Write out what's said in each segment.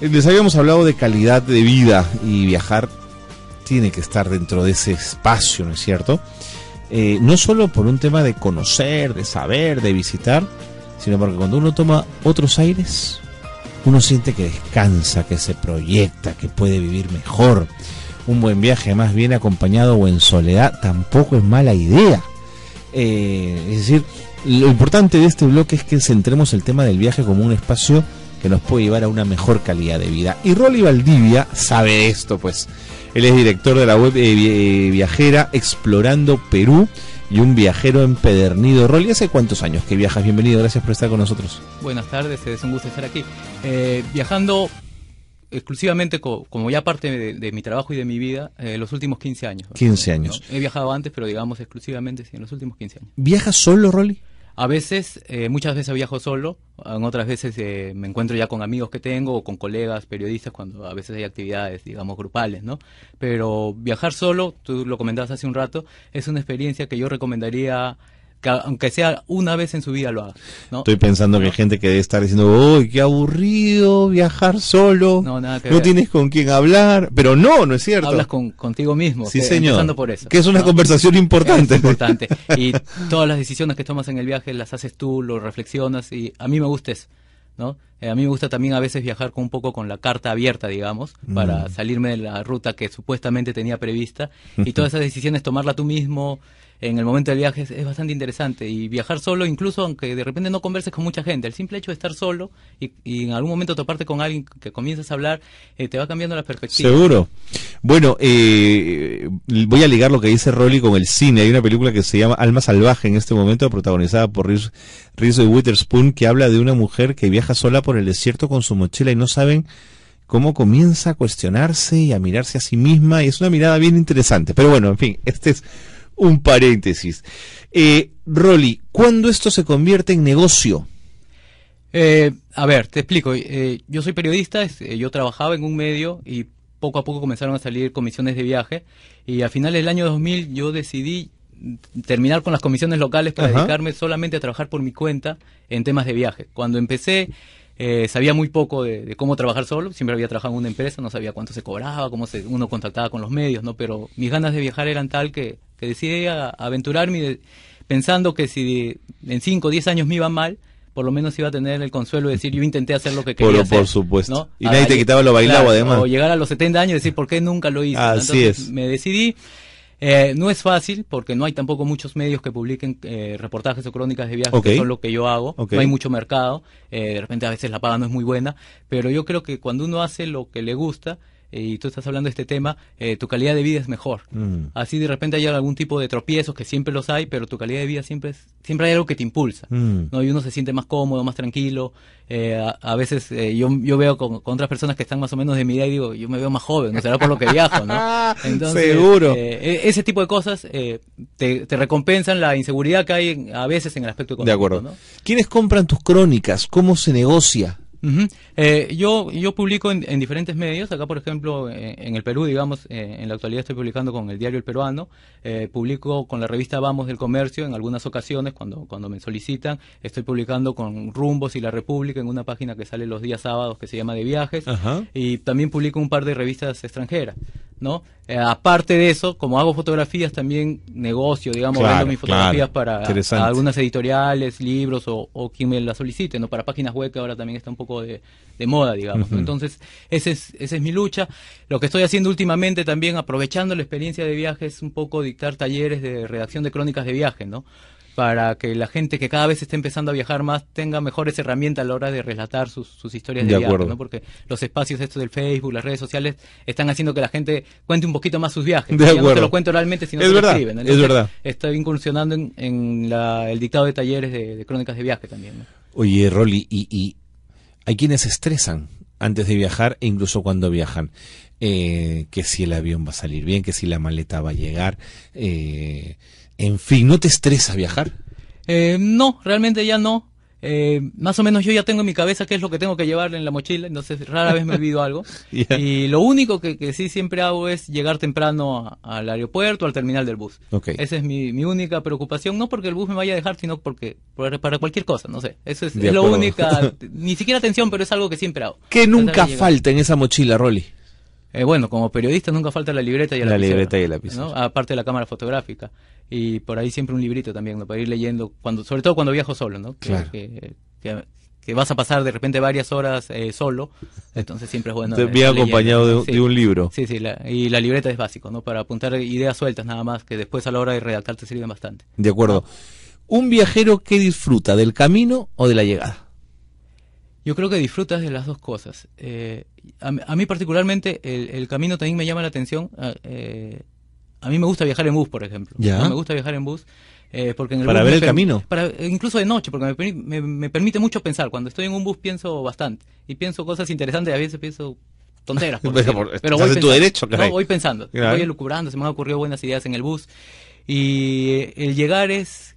Eh, les habíamos hablado de calidad de vida y viajar tiene que estar dentro de ese espacio, ¿no es cierto? Eh, no solo por un tema de conocer, de saber, de visitar, sino porque cuando uno toma otros aires, uno siente que descansa, que se proyecta, que puede vivir mejor. Un buen viaje, más bien acompañado o en soledad, tampoco es mala idea. Eh, es decir, lo importante de este bloque es que centremos el tema del viaje como un espacio nos puede llevar a una mejor calidad de vida. Y Rolly Valdivia sabe esto, pues. Él es director de la web eh, eh, viajera Explorando Perú y un viajero empedernido. Rolly, ¿hace cuántos años que viajas? Bienvenido, gracias por estar con nosotros. Buenas tardes, es un gusto estar aquí. Eh, viajando exclusivamente como ya parte de, mi trabajo y de mi vida, eh, los últimos 15 años. 15 años. he viajado antes, pero digamos exclusivamente sí, en los últimos 15 años. ¿Viajas solo, Rolly? A veces, eh, muchas veces viajo solo, en otras veces eh, me encuentro ya con amigos que tengo o con colegas, periodistas, cuando a veces hay actividades, digamos, grupales, ¿no? Pero viajar solo, tú lo comentabas hace un rato, es una experiencia que yo recomendaría aunque sea una vez en su vida lo haga. Estoy pensando que hay gente que debe estar diciendo, uy, qué aburrido viajar solo! No, nada que no tienes con quién hablar, pero no, no es cierto. Hablas contigo mismo, sí, señor. por eso. Que es una conversación importante. importante. y todas las decisiones que tomas en el viaje las haces tú, lo reflexionas y a mí me gusta eso. ¿no? Eh, a mí me gusta también a veces viajar con un poco con la carta abierta, digamos, para mm. salirme de la ruta que supuestamente tenía prevista y todas esas decisiones tomarla tú mismo, en el momento del viaje es, bastante interesante. Y viajar solo, incluso aunque de repente no converses con mucha gente, el simple hecho de estar solo y, en algún momento toparte con alguien que comienzas a hablar, eh, te va cambiando la perspectiva. Seguro. Bueno, eh, voy a ligar lo que dice Rolly con el cine. Hay una película que se llama Alma Salvaje en este momento, protagonizada por Rizzo Reese Witherspoon, que habla de una mujer que viaja sola por el desierto con su mochila y no saben cómo comienza a cuestionarse y a mirarse a sí misma. Y es una mirada bien interesante. Pero bueno, en fin, este es un paréntesis. Eh, Rolly, ¿cuándo esto se convierte en negocio? Eh, a ver, te explico. Eh, yo soy periodista, eh, yo trabajaba en un medio y poco a poco comenzaron a salir comisiones de viaje y a finales del año 2000 yo decidí terminar con las comisiones locales para dedicarme solamente a trabajar por mi cuenta en temas de viaje. Cuando empecé eh, sabía muy poco de, cómo trabajar solo, siempre había trabajado en una empresa, no sabía cuánto se cobraba, cómo se, uno contactaba con los medios, ¿no? Pero mis ganas de viajar eran tal que, que decidí aventurarme pensando que si en 5 o 10 años me iba mal, por lo menos iba a tener el consuelo de decir yo intenté hacer lo que quería por, hacer, por supuesto. Y nadie te quitaba lo bailado además. O llegar a los 70 años y decir por qué nunca lo hice. Así es. Me decidí eh, no es fácil porque no hay tampoco muchos medios que publiquen eh, reportajes o crónicas de viajes, que son lo que yo hago. No hay mucho mercado, eh, de repente a veces la paga no es muy buena, pero yo creo que cuando uno hace lo que le gusta, eh, y tú estás hablando de este tema, eh, tu calidad de vida es mejor. Mm. Así de repente hay algún tipo de tropiezos que siempre los hay, pero tu calidad de vida siempre es, siempre hay algo que te impulsa. Mm. ¿no? Y uno se siente más cómodo, más tranquilo. Eh, a, veces yo, veo con, otras personas que están más o menos de mi edad y digo, yo me veo más joven, no será por lo que viajo, ¿no? Seguro. E, ese tipo de cosas te, recompensan la inseguridad que hay a veces en el aspecto económico. De acuerdo. ¿Quiénes compran tus crónicas? ¿Cómo se negocia? Eh, yo, yo publico en, diferentes medios, acá por ejemplo eh, en el Perú, digamos, eh, en la actualidad estoy publicando con el diario El Peruano, publico con la revista Vamos del Comercio en algunas ocasiones cuando, cuando me solicitan, estoy publicando con Rumbos y La República en una página que sale los días sábados que se llama De Viajes y también publico un par de revistas extranjeras. ¿no? aparte de eso, como hago fotografías, también negocio, digamos, vendo mis fotografías para algunas editoriales, libros o, o, quien me las solicite, ¿no? Para páginas web que ahora también está un poco poco de, moda, digamos. Entonces, ese es, esa es mi lucha. Lo que estoy haciendo últimamente también, aprovechando la experiencia de viaje, es un poco dictar talleres de redacción de crónicas de viaje, ¿no? Para que la gente que cada vez esté empezando a viajar más tenga mejores herramientas a la hora de relatar sus, sus historias de, viaje, ¿no? Porque los espacios estos del Facebook, las redes sociales, están haciendo que la gente cuente un poquito más sus viajes. De no te lo cuento oralmente, sino es verdad, escriben. Es verdad. Estoy incursionando en, la, el dictado de talleres de, de crónicas de viaje también, ¿no? Oye, Rolly, y, y hay quienes se estresan antes de viajar e incluso cuando viajan. Eh, que si el avión va a salir bien, que si la maleta va a llegar. Eh, en fin, ¿no te estresa viajar? Eh, no, realmente ya no. Eh, más o menos yo ya tengo en mi cabeza qué es lo que tengo que llevar en la mochila, entonces rara vez me olvido algo. Y lo único que, sí siempre hago es llegar temprano al aeropuerto, al terminal del bus. Esa es mi, mi, única preocupación, no porque el bus me vaya a dejar, sino porque para, cualquier cosa, no sé. Eso es, la lo única, ni siquiera atención, pero es algo que siempre hago. ¿Qué nunca falta en esa mochila, Rolly? Eh, bueno, como periodista nunca falta la libreta y La libreta y Aparte de la cámara fotográfica. Y por ahí siempre un librito también, Para ir leyendo, cuando sobre todo cuando viajo solo, Que, que, vas a pasar de repente varias horas eh, solo, entonces siempre es bueno. Te eh, acompañado de, un libro. Sí, sí, y la libreta es básico, ¿no? Para apuntar ideas sueltas nada más, que después a la hora de redactar te sirven bastante. De acuerdo. ¿Un viajero que disfruta del camino o de la llegada? Yo creo que disfrutas de las dos cosas. Eh, a, mí particularmente el, camino también me llama la atención. Ah, eh, a mí me gusta viajar en bus, por ejemplo. ¿Ya? me gusta viajar en bus. Eh, porque en el para ver el camino. incluso de noche, porque me, permite mucho pensar. Cuando estoy en un bus pienso bastante. Y pienso cosas interesantes y a veces pienso tonteras. pero, tu derecho, no, voy pensando. Voy elucubrando, se me han ocurrido buenas ideas en el bus. Y el llegar es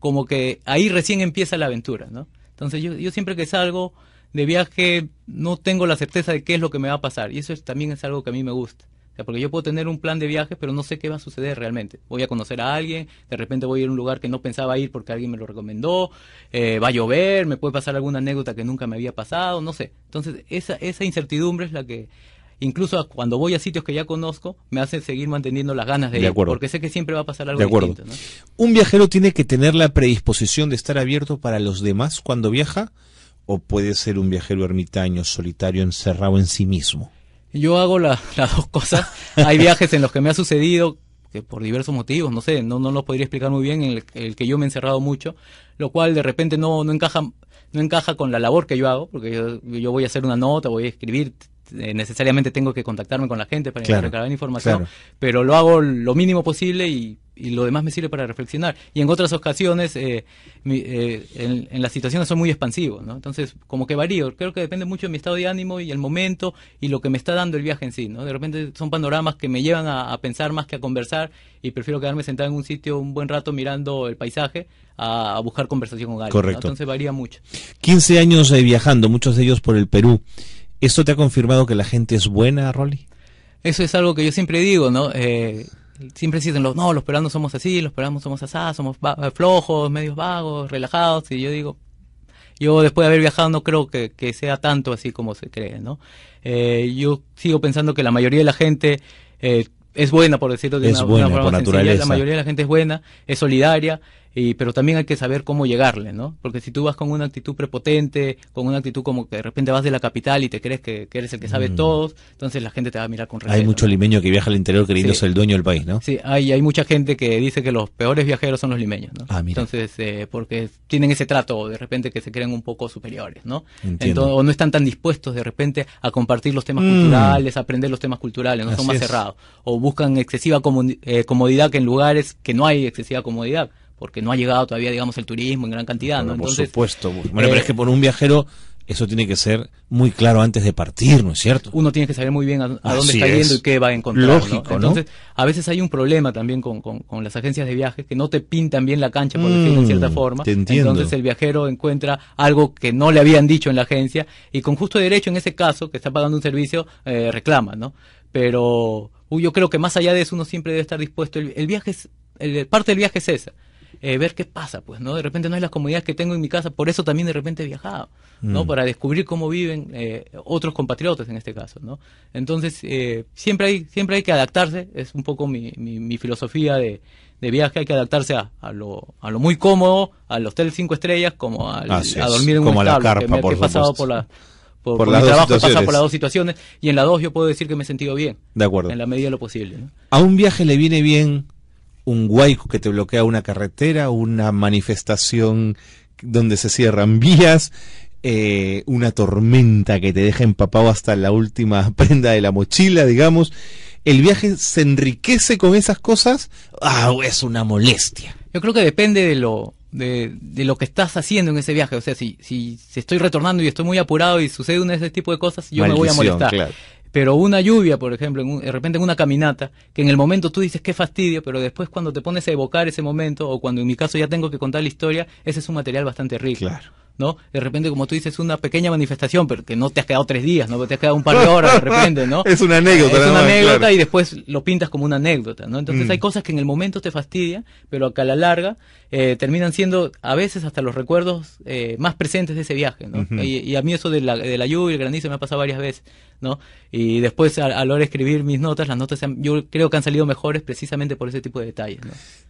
como que ahí recién empieza la aventura, ¿no? Entonces yo, yo siempre que salgo de viaje no tengo la certeza de qué es lo que me va a pasar y eso también es algo que a mí me gusta. porque yo puedo tener un plan de viaje, pero no sé qué va a suceder realmente. Voy a conocer a alguien, de repente voy a ir a un lugar que no pensaba ir porque alguien me lo recomendó, eh, va a llover, me puede pasar alguna anécdota que nunca me había pasado, no sé. Entonces, esa, esa incertidumbre es la que, incluso cuando voy a sitios que ya conozco, me hace seguir manteniendo las ganas de, ir, porque sé que siempre va a pasar algo distinto. ¿Un viajero tiene que tener la predisposición de estar abierto para los demás cuando viaja? ¿O puede ser un viajero ermitaño, solitario, encerrado en sí mismo? Yo hago las dos cosas. Hay viajes en los que me ha sucedido que por diversos motivos, no sé, no, no los podría explicar muy bien, en el, el, que yo me he encerrado mucho, lo cual de repente no, no encaja no encaja con la labor que yo hago, porque yo, yo voy a hacer una nota, voy a escribir, eh, necesariamente tengo que contactarme con la gente para claro, recabar información, pero lo hago lo mínimo posible y, lo demás me sirve para reflexionar. Y en otras ocasiones, eh, eh, en, las situaciones son muy expansivos, Entonces, como que varío, creo que depende mucho de mi estado de ánimo y el momento y lo que me está dando el viaje en sí, ¿no? De repente son panoramas que me llevan a, pensar más que a conversar y prefiero quedarme sentado en un sitio un buen rato mirando el paisaje a, buscar conversación con alguien. Correcto. Entonces varía mucho. 15 años viajando, muchos de ellos por el Perú. ¿Eso te ha confirmado que la gente es buena, Rolly? Eso es algo que yo siempre digo, ¿no? Eh, siempre dicen, los, no, los peruanos somos así, los peruanos somos asados, somos eh, flojos, medios vagos, relajados, y yo digo, yo después de haber viajado no creo que, sea tanto así como se cree, ¿no? Eh, yo sigo pensando que la mayoría de la gente es buena, por decirlo de una, forma por la mayoría de la gente es buena, es solidaria, pero también hay que saber cómo llegarle, ¿no? Porque si tú vas con una actitud prepotente, con una actitud como que de repente vas de la capital y te crees que, eres el que sabe mm. todo, entonces la gente te va a mirar con respeto. Hay mucho limeño que viaja al interior queriendo ser el dueño del país, ¿no? Sí, hay, hay mucha gente que dice que los peores viajeros son los limeños, ¿no? Ah, entonces, eh, porque tienen ese trato de repente que se creen un poco superiores, ¿no? o no están tan dispuestos de repente a compartir los temas mm. culturales, a aprender los temas culturales, no son más cerrados. O buscan excesiva eh, comodidad que en lugares que no hay excesiva comodidad porque no ha llegado todavía, digamos, el turismo en gran cantidad. ¿no? por supuesto. Bueno, eh, pero es que por un viajero eso tiene que ser muy claro antes de partir, ¿no es cierto? Uno tiene que saber muy bien a, dónde está yendo y qué va a encontrar. ¿no? Entonces, a veces hay un problema también con, con, las agencias de viajes que no te pintan bien la cancha, por decirlo de mm, cierta forma. Entonces, el viajero encuentra algo que no le habían dicho en la agencia y con justo derecho, en ese caso, que está pagando un servicio, eh, reclama, ¿no? Pero yo creo que más allá de eso, uno siempre debe estar dispuesto. El, viaje es, parte del viaje es esa eh, ver qué pasa, pues, ¿no? De repente no hay las comodidades que tengo en mi casa, por eso también de repente he viajado, ¿no? Mm. Para descubrir cómo viven eh, otros compatriotas en este caso, ¿no? Entonces, eh, siempre, hay, siempre hay que adaptarse, es un poco mi, filosofía de, de, viaje, hay que adaptarse a, lo, a lo muy cómodo, al hotel cinco estrellas, como a dormir en como un establo, la carpa, que, por he pasado por la por, por las dos situaciones y en la dos yo puedo decir que me he sentido bien. De acuerdo. En la medida de lo posible. A un viaje le viene bien un huaico que te bloquea una carretera, una manifestación donde se cierran vías, eh, una tormenta que te deja empapado hasta la última prenda de la mochila, digamos. El viaje se enriquece con esas cosas. Ah, es una molestia. Yo creo que depende de lo de, lo que estás haciendo en ese viaje. O sea, si, si, estoy retornando y estoy muy apurado y sucede uno de ese tipo de cosas, yo me voy a molestar. Claro. Pero una lluvia, por ejemplo, en de repente en una caminata, que en el momento tú dices qué fastidio, pero después cuando te pones a evocar ese momento, o cuando en mi caso ya tengo que contar la historia, ese es un material bastante rico. Claro. ¿no? De repente, como tú dices, una pequeña manifestación, pero que no te has quedado tres días, ¿no? Te has quedado un par de horas de repente, ¿no? es una anécdota. Es una anécdota y después lo pintas como una anécdota, ¿no? Entonces mm. hay cosas que en el momento te fastidian, pero que a la larga eh, terminan siendo a veces hasta los recuerdos eh, más presentes de ese viaje, y, a mí eso de la, de la lluvia, el granizo me ha pasado varias veces, ¿no? Y después a, hora de escribir mis notas, las notas yo creo que han salido mejores precisamente por ese tipo de detalles,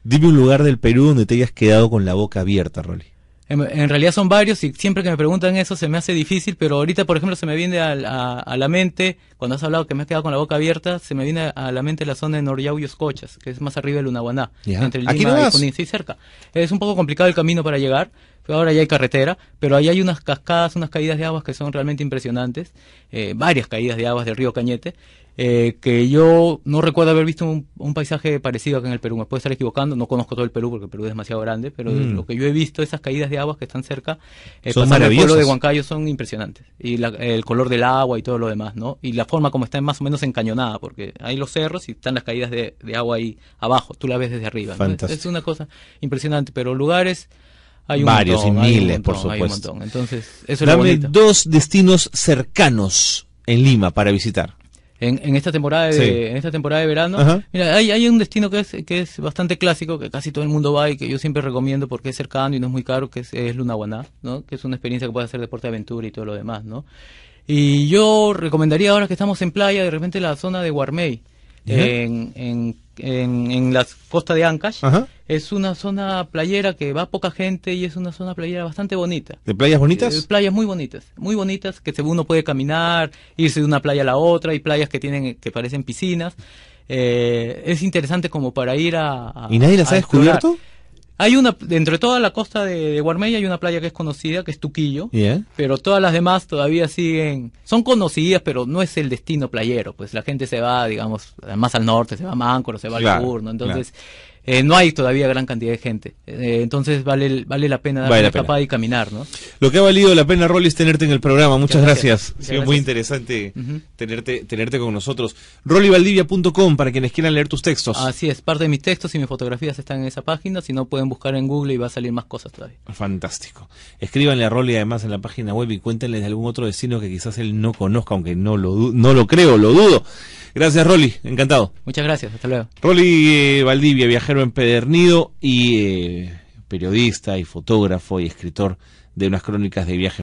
Dime un lugar del Perú donde te hayas quedado con la boca abierta, Rolly. En, realidad son varios y siempre que me preguntan eso se me hace difícil, pero ahorita, por ejemplo, se me viene a, la mente, cuando has hablado que me has quedado con la boca abierta, se me viene a, la mente la zona de Noriau y que es más arriba de Lunaguaná, entre Lima ¿Aquí no y cerca. Es un poco complicado el camino para llegar, ahora ya hay carretera, pero ahí hay unas cascadas, unas caídas de aguas que son realmente impresionantes, eh, varias caídas de aguas del río Cañete, eh, que yo no recuerdo haber visto un, paisaje parecido acá en el Perú. Me puedo estar equivocando, no conozco todo el Perú porque el Perú es demasiado grande, pero mm. lo que yo he visto, esas caídas de aguas que están cerca, eh, pasar el pueblo de Huancayo son impresionantes. Y el color del agua y todo lo demás, ¿no? Y la forma como está más o menos encañonada, porque hay los cerros y están las caídas de, agua ahí abajo, tú la ves desde arriba. Fantástico. Es una cosa impresionante, pero lugares hay un Varios y miles, por supuesto. Hay un Entonces, eso es lo dos destinos cercanos en Lima para visitar. En, esta temporada de, en esta temporada de verano. Mira, hay, hay un destino que es, que es bastante clásico, que casi todo el mundo va y que yo siempre recomiendo porque es cercano y no es muy caro, que es, es ¿no? Que es una experiencia que puede hacer deporte aventura y todo lo demás, ¿no? Y yo recomendaría ahora que estamos en playa, de repente la zona de Guarmey en, en, en, la costa de Ancash. Es una zona playera que va poca gente y es una zona playera bastante bonita. ¿De playas bonitas? Eh, playas muy bonitas, muy bonitas, que según uno puede caminar, irse de una playa a la otra, hay playas que tienen, que parecen piscinas. Eh, es interesante como para ir a... ¿Y nadie las ha descubierto? Hay una, dentro de toda la costa de, de hay una playa que es conocida, que es Tuquillo, pero todas las demás todavía siguen, son conocidas, pero no es el destino playero, pues la gente se va, digamos, más al norte, se va a Máncora, se va al sur, ¿no? Entonces, eh, no hay todavía gran cantidad de gente. Eh, entonces vale, vale la pena dar la la y caminar, ¿no? Lo que ha valido la pena, Rolly, es tenerte en el programa. Muchas gracias. Ha sido muy interesante tenerte, tenerte con nosotros. RollyValdivia.com para quienes quieran leer tus textos. Así es, parte de mis textos y mis fotografías están en esa página. Si no, pueden buscar en Google y va a salir más cosas todavía. Fantástico. Escríbanle a Rolly además en la página web y cuéntenle de algún otro vecino que quizás él no conozca, aunque no lo, no lo creo, lo dudo. Gracias, Rolly. Encantado. Muchas gracias. Hasta luego. Rolly eh, Valdivia, viajero empedernido y eh, periodista y fotógrafo y escritor de unas crónicas de viaje.